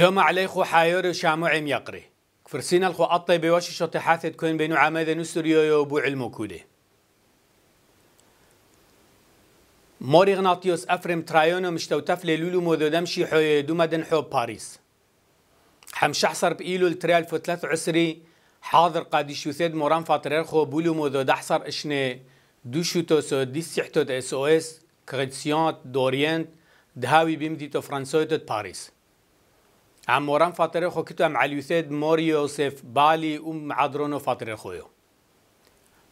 شلوم عليخو حاير شامو عم يقري كفرسين الخو أطي بواشي شو تحاثة تكون بينو عمادة نسوريو يوبو علمو كودي موري غناطيوس أفرم ترايونو مشتو تفلي لولو مودودم شي يدو مدن حو باريس حم شحصر بإيلو التريال فو ثلاث عسري حاضر قادي شوثيد موران فاترير خو بولو مودود أحصر إشني دو شوتو سو دي سيحتو اس او اس كريتسيون دوريانت دهاوي بيمدي تو فرانسويتو باريس عموران فاتره خو کتو ام علیوسید مور یوسف بالی ام عدرونو فاتره خویو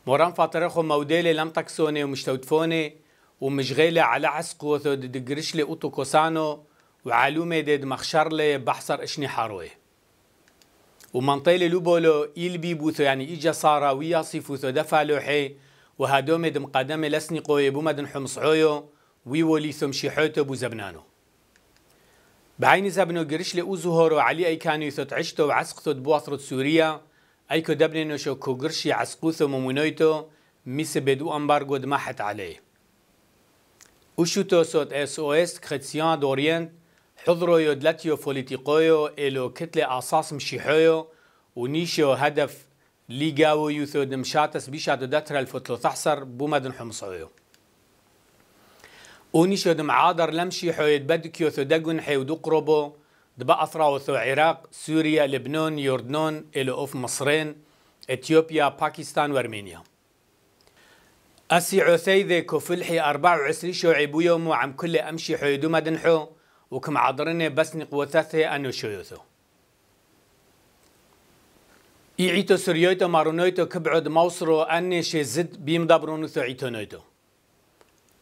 موران فاتره خو مودل لم تكسوني ومشتوتفوني ومشغيلة على عسقوثو دقرشلي اوتو كوسانو وعلومة دد مخشرلي بحصر اشني حاروي ومنطيلي لوبولو يلبي بوثو يعني إيجا صارا ويا صيفوثو دفا لوحي وهادومد مقدمة لسني قوي بومدن حمصعويو ويوليثم شيحوتو بوزبنانو بعين زبنو گرش لئو زهور علي أي ایکانی يثوت عشتو وعسقتو و عسقتو دبواثرت سوريا ايكو شو كو قرشي عسقوثو ممونويتو ميس بدو امبارغو دمحت عليه وشوتو صوت اس او اس كريتيان دورينت حضرو يدلتيو فوليتيقويو الو كتلة أساس مشيحويو ونيشو هدف ليغاو يوثو دمشاتس بيشاتو داترا الفوتلو تحصر بومدن حمصويو اونی شدم عادر لمشي حويد بدكيو ثو دقن حيو دقربو دبا أثرا ثو عراق سوريا لبنان يوردنون الو أوف مصرين إثيوبيا باكستان وأرمينيا أسي عثيذي كفلحي أربع وعسري شعيبو يومو عم كل أمشي حيدو مدنحو وكم عضرني بس نقوثاثي أنو شيوثو إيعيتو سريويتو مارونويتو كبعد موصرو أني شي زد بيم دابرونو ثو عيتو نويتو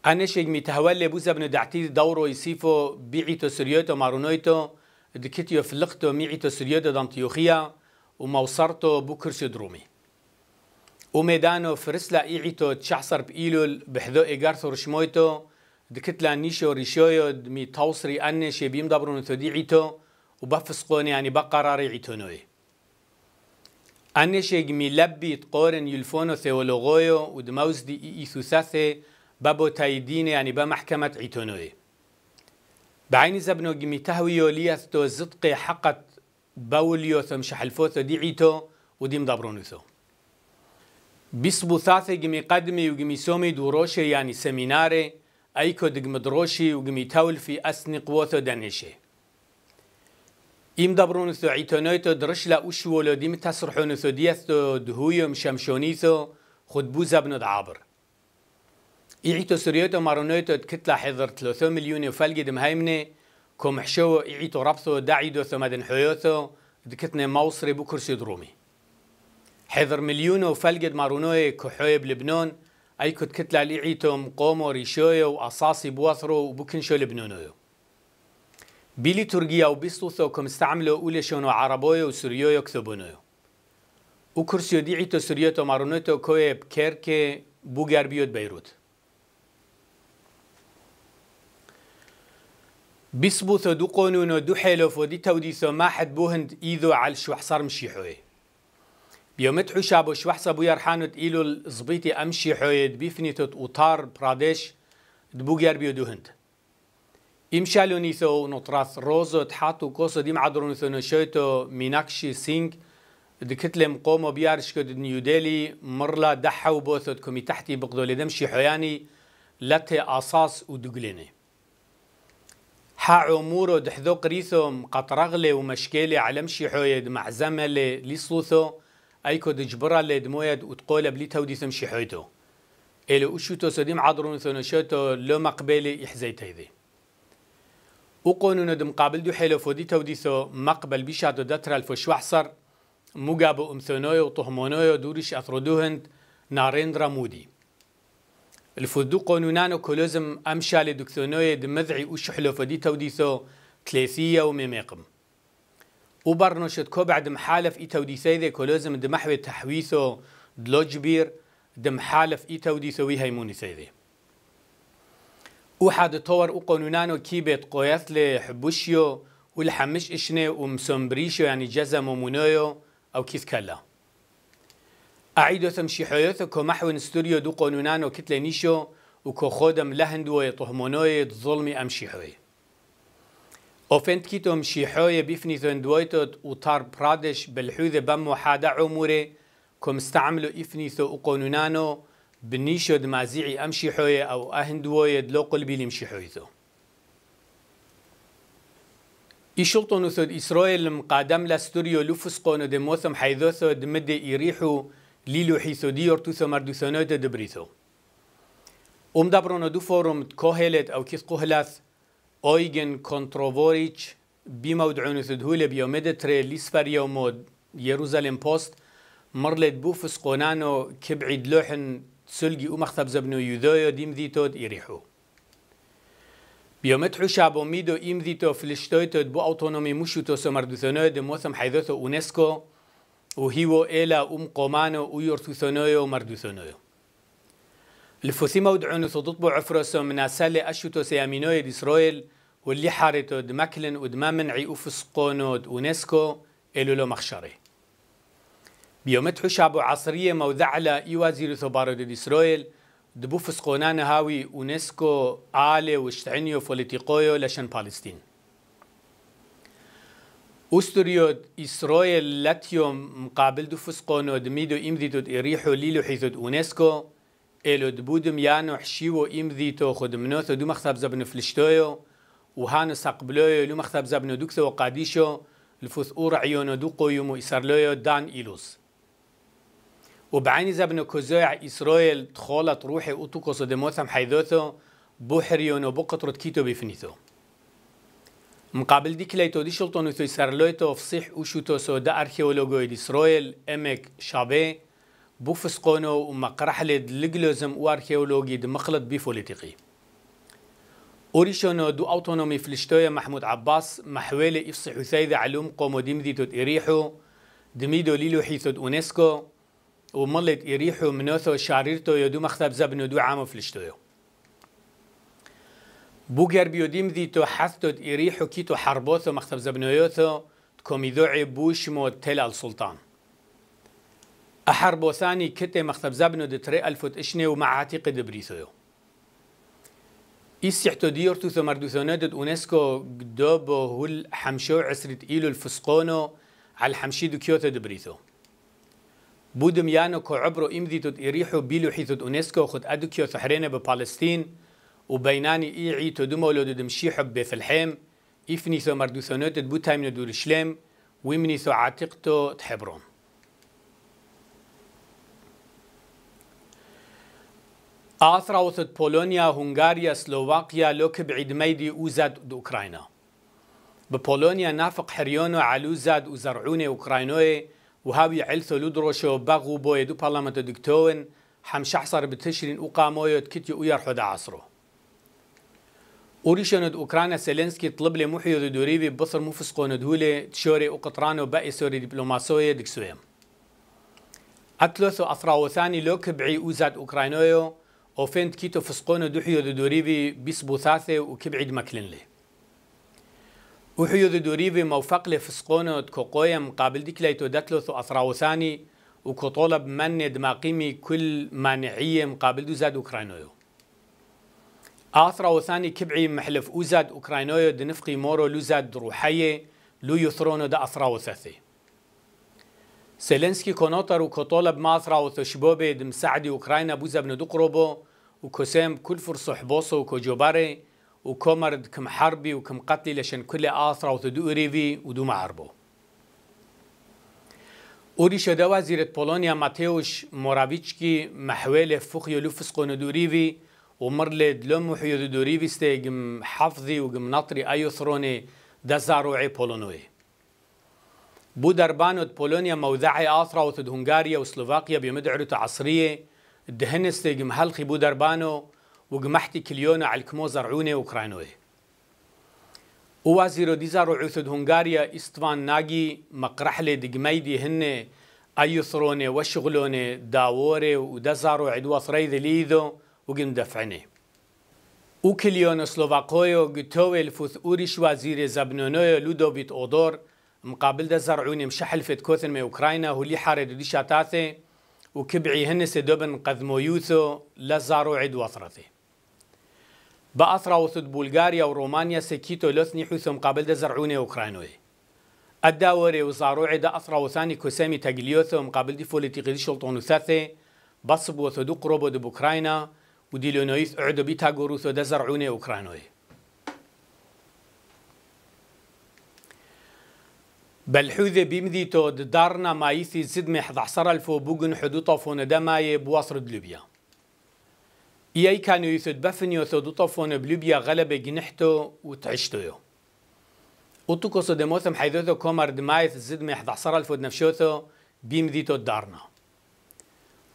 أنا شيخ متهول بوزا بن دعتي دورو يسيفو بيعيتو سريوتو مارونويتو دكتيو فلقتو ميعيتو سريوتو دانتيوخيا وموصرتو بوكرسي درومي وميدانو فرسلا إيعيتو تشحصر بإيلول بحذو إيغارثو رشمويتو دكتلا نيشو ريشويو دمي توصري أنا شي بيم دبرونو تديعيتو وبفسقوني يعني بقراري عيتو نوي أنا شيخ لبي تقورن يلفونو ثيولوغويو ودموز دي إيثوثاثي إي بابو تايدين يعني بە بۆ تاییدین ینی بە محکەمەت ئیتۆنۆی بەعینی زەبنۆگیمی تەهویۆلیەستۆ زدقی حەقەت دي عيتو دیعیتۆ و دیم دەبڕۆنوسۆ بیست بوساسێ گمی قەدمی و گمی سۆمی دووڕۆشێ ینی سەمینارێ ئەیکۆ دگمدڕۆشی و گمی تەولفی ئەسنی قوۆتۆ دەنێشێ ئیم دەبڕۆنوسۆ ئیتۆنۆیتۆ درش لە ئوشوۆلۆ دیمی تەسرحۆنوسۆ دیەستۆ دهویم شەمشۆنیسۆ خود زەبنۆ عبر. إعيتو سريوتو مارونوتو كتلة حضر ثلاثو مليون دم مهيمنة كم حشو إعيتو ربثو داعيدو ثمدن حيوثو دكتنا موصري بكرسي درومي حضر مليون وفلقد مارونوي كحوي بلبنان أي كت كتلا لعيتو مقومو ريشويو وأصاصي بوثرو وبكنشو لبنانويو بيلي تركيا وبيستوثو كم استعملوا أولي شونو عربوي وسوريويو كثبونويو وكرسيو ديعيتو سريوتو مارونوتو كويب كيركي بوغربيوت بيروت بيثبت دو قانون دو حلف ودي تودي ما حد بوهند إيذو عال شوحصار حصار مشي حوي بيومت حشاب وشو حسب يرحانت إيلو الزبيتي أمشي حوي بيفنيتت أوتار برادش دبوغير بيو دوهند إمشالو نيثو نطراث روزو تحاتو كوسو ديم عدرو نيثو نشيتو ميناكشي سينك دكتلم قومو بيارش كد نيوديلي مرلا دحو بوثت كومي تحتي بقدو لدمشي حياني لتي أساس ودقليني حا عمورو دحذوق ريثم قطرغلي ومشكيلي علمشي حويد مع زملي لصوثو أيكو دجبرا لدمويد وتقول بلي تودي تمشي حويدو إلو أشوتو سديم عضرون ثنشوتو لو مقبلي يحزي هيدي وقونو دم قابل دو حيلو فودي توديثو مقبل بيشاتو داتر الفشو حصر مقابو أمثونويو وطهمونوي دوريش أثردوهند ناريندرا مودي الفردو قانونان و کلوزم امشال دکتونوی دكتونوي دمذعي وشحلو فدي توديثو تليثية وميميقم وبرنشت که بعد محالف ای اي توديثي ذي كولوزم دمحوي تحويثو دلوجبير دمحالف ای تودیثوی هیمونی سیده. او حد طور او وقانونانو كيبت و لحمش اشنه و مسنبریشو یعنی جزم و ومونويو او كيث کلا. أعيدو تمشيحيوتو كو محو استوديو دو قانونانو كتلي نيشو وكو خودم لهندو يطهمونوي ظلمي أمشيحوي أوفنت كيتو مشيحوي بيفني ثندويتو وطار برادش بالحوذة بمو حادا عموري كو مستعملو إفني ثو قانونانو بنيشو دمازيعي أم أمشيحوي أو أهندوي دلو قلبي لم لمشيحويتو إشلطنو ثود إسرائيل مقادم لاستوريو لفسقونو دموثم حيثو ثود مدي إريحو لیلو حیسو دیور تو سمر دو سنو ده ام دبرون دو فورم کوهلت او کس قهلس اویگن کنترووریچ بیمود عونس دهول بیامده تره لیس فریامود يروزاليم بوست مرلت بوفس قونانو كبعد لوحن تسلقي ومختب زبنو يذويو ديم ذيتود يريحو بيومتحو شعبو ميدو إيم ذيتو فلشتويتود بو أوتونومي مشو تو سمردوثنو موسم حيثوثو أونسكو وهيو إلا أم قومانو ويرتوثونويو ومردوثونويو الفوثيما ودعون تضطبو عفرسو من أسالة أشوتو سيامينوي إسرائيل واللي حارتو دمكلن ودما منعي أفسقونو ونسكو إلو لو مخشري بيومتحو شعبو عصرية موذعلة إيوازيرو ثبارو دي إسرائيل دبو فسقونان هاوي ونسكو آلي وشتعنيو فوليتيقويو لشن فلسطين أستريود إسرائيل لاتيوم مقابل دو فسقونو دميدو إمذيتو إريحو ليلو حيثو أونسكو إلو دبودم يانو حشيو إمذيتو خود منوثو دو مختب زبنو فلشتويو وهانو ساقبلويو لو مختب زبنو دوكثو وقاديشو الفوث أورا عيونو دو قويومو إسرلويو دان إيلوس وبعين زبنو كوزويع إسرائيل تخولت روحي أوتوكو صدموثم حيذوثو بوحريونو بقطرت كيتو بفنيثو مقابل دي كليتو دي شلطون وثي سرلويتو فصيح وشوتو سودا أركيولوجوي سرويل أمك شابي بوفسقونو ومقرح لد لجلوزم واركيولوجي دمخلط بفوليتيقي أوريشونو دو أوتونومي فلشتويا محمود عباس محوالي إفصي حثيذة علوم قومو ديمدي تود إريحو دميدو ليلو حيثود أونسكو ومالت إريحو منوثو شاريرتو يدو مختب زبنو دو عامو فلشتويو بوغر بيوديم ذي تو حثت إريحو كيتو حربوثو مختب زبنويوثو بوش مو تل السلطان أحربو ثاني كتة مختب زبنو دتري ألفت إشني ومع عتيقد بريثو إسيحتو ديورتو ثمردوثونادد أونسكو قدوبو هول حمشو عسرت إيلو الفسقونو على دو كيوتو دبريثو بودم يانو كو عبرو تو تد إريحو بيلو حيثو أونسكو خد أدو كيوثو حرينة ببالستين وبيناني إي عيتو دمو لو دمشي حب في الحيم إفني ثو مردوثونوت دبو تايمنو دور شليم ويمني ثو عاتقتو تحبرون آثرا وثد بولونيا هنغاريا سلوواقيا لوك بعيد ميدي أوزاد اوكراينا ببولونيا نافق حريونو علوزاد وزرعوني اوكراينوي وهاوي علثو لودروشو باغو بوي دو بارلمانتو دكتوين حمشحصر بتشرين أقامويو تكتيو ويرحو دا عصرو اوريشن اوكرانيا سيلينسكي طلب لي محيو دوريبي بصر مفس قون دولي تشوري وقطرانو بأي سوري دبلوماسوية دكسويم اتلوثو اثراو ثاني لوك بعي اوزاد اوكرانيو اوفنت كيتو فسقون دوحيو دوريبي بيسبو ثاثي وكبعد مكلن لي وحيو دوريبي موفق لي فسقون تكوقويا مقابل ديكليتو دتلوثو اثراو ثاني وكطولب من دماقيمي كل مانعية مقابل دوزاد اوكرانيو آثرا و وثاني كبعي محلف أوزاد أوكراينويو دنفقي مورو لوزاد روحية لو يثرونو دا أثرا و وثثي سيلينسكي كونوتر وكطولب ماثرا وثشبوبي دمساعدي أوكراينا بوزا بن دقربو وكسام كل فرصة حبوصو وكجوباري وكمرد كم حربي وكم قتلي لشن كل آثرا و وثدو و دو معربو أوريشا دا وزيرة بولونيا ماتيوش موراويتشكي محوالي فخيو لفسقو ندوريفي ومرلد لوم وحيو دوري فيستي قم حفظي وقم نطري ايو ثروني دزاروعي بولونوي بو دربانوت بولونيا موذعي آثرا وثد هنغاريا وسلوفاقيا بمدعرة تعصرية دهنستي قم هلخي بو دربانو وقمحتي كليونا على الكمو زرعوني اوكرانوي ووزير ديزارو عثد هنغاريا استفان ناجي مقرحلي دقميدي هن ثروني وشغلوني داوري ودزارو عدوا ثريد ليذو وقم دفعنه او کلیان وكليون و قتويل فوث اوریش وزیر زبنانای لودویت أودور مقابل ده زرعوني مشحل في تكوثن من أوكرانيا هو اللي دو دي و کبعی هنس دوبن قذمويوثو لزارو عد وطرته. وثرثي بأثرا وثد و رومانیا سکیتو لثنی حوثو مقابل ده زرعوني اوکراینوی. الداوري وزاروع ده أثرا وثاني كسامي تاجليوثو مقابل دي فوليتيقي دي شلطون ثاثي بصب وثدو قربو دي بوكراينا وديلونويث عدبي تاغوروثو دا زرعوني أوكرانوي بل حوذي بيمذي تود دارنا مايثي زد محض عصر الفو بوغن حدوطة فون دماي بواصر ليبيا إياي كانوا يثد بفن يثد طفون بليبيا غلب جنحتو وتعشتو يو وتوكوسو دموثم حيثوثو كومر دمايث زد محض عصر الفو نفشوثو بيمذي تود دارنا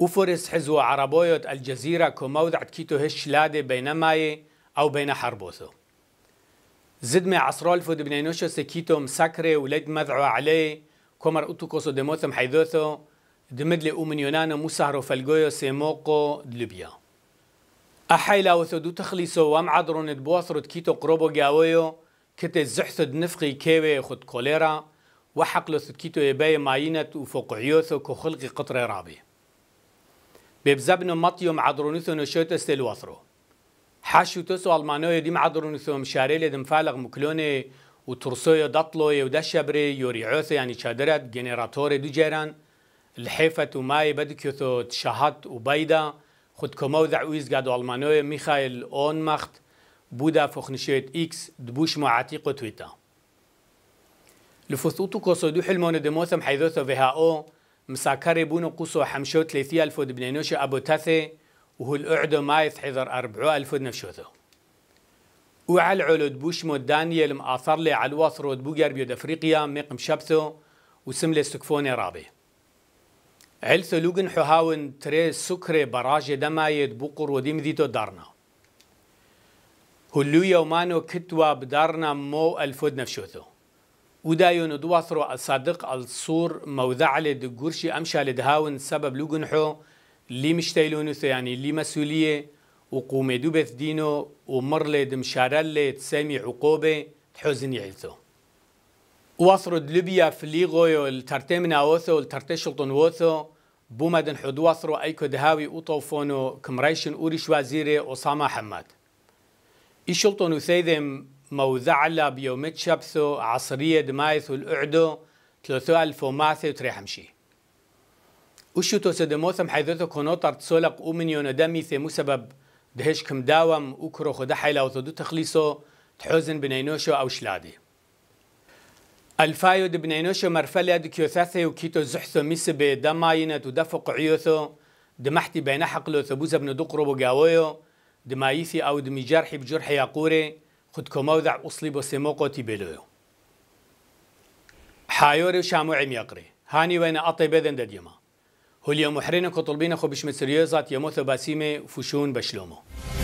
وفرس حزو عربوية الجزيرة كموضع كيتو هش لادي بين ماي أو بين حربوثو زدم عصرال فود بنينوشو سكيتو مسكري ولد مذعو عليه كمر أتوكوسو دموثم حيثوثو دمدل أومنيونانا مسهرو فالجويو سيموقو دلبيا أحيلا وثدو تخليسو وامعدرون دبوثرو كيتو قروبو جاويو كت زحثو دنفقي كيوي خد كوليرا وحقلو ثد كيتو يباي ماينة وفوقعيوثو كخلقي قطر رابي ببزبن مطيوم عدرونيثون شوتس استلوثرو حاشو توسو ألمانوية دي معدرونيثون شاريلي دم فالغ مكلوني وترسوية دطلوية ودشبري يوري عوثة يعني شادرات جنراتوري دي جيران الحيفة وماي بدكيوثو تشهات وبيدا خود كموضع ويز قادو ألمانوية ميخايل أون مخت بودا فخنشيت إكس دبوش مع عتيق تويتا لفثوتو دو حلمون دموثم حيثوثو فيها أو مساكري بونو قصو حمشو ثلاثية ألف ودبنينوش أبو تاثي وهو الأعدو مايث حذر أربعو ألف ودنفشوثو وعال علود بوش مودانية لم آثر لي على الواثر ودبو جربيو أفريقيا ميقم شابثو وسم لي سكفوني رابي علثو لوغن حهاون تري سكري براجة دمايد بقر وديم ذيتو دارنا هلو يومانو كتوا بدارنا مو ألف ودنفشوثو ودايون دواثرو الصادق الصور موذعل دقورشي أمشى لدهاون سبب لوجنحو لي مشتيلون يعني لي مسؤولية وقوم دوبث دينو ومر لد مشارل تسامي عقوبة حزن يعيثو واثرو دلبيا فليغو الترتمنا وثو الترتشلطن وثو بومدن حد حدواثرو أيكو دهاوي وطوفونو كمريشن أوريش وزيري أسامة حمد إشلطن وثيذم موذعلة بيومت شبثو عصرية دمايثو والأعدو تلوثو ألف وماثي وتريح مشي وشو تو سدموثم حيثو كونوتر تسولق أومنيون دمي ثمو سبب دهش كم داوم وكرو خدا حيلا وثدو تخليصو تحوزن بنينوشو أو شلادي الفايو بنينوشو مرفلة دكيوثاثي وكيتو زحثو ميسبي دماينة ودفق عيوثو دمحتي بين حقلو ثبوزة بن دقرو بقاويو دمايثي أو دمي جرحي بجرحي ياقوري خود و دا عوسلی بۆ سێمە قۆتی بێلەوە حایۆرە و شامو و عمیقڕێ هانی وین ئەڵی بدن دەدیێمە هولیا محرێنە کۆتڵبینە خۆ بشمە سریێزات یەمۆتە فشون فوشون بەشلۆمەوە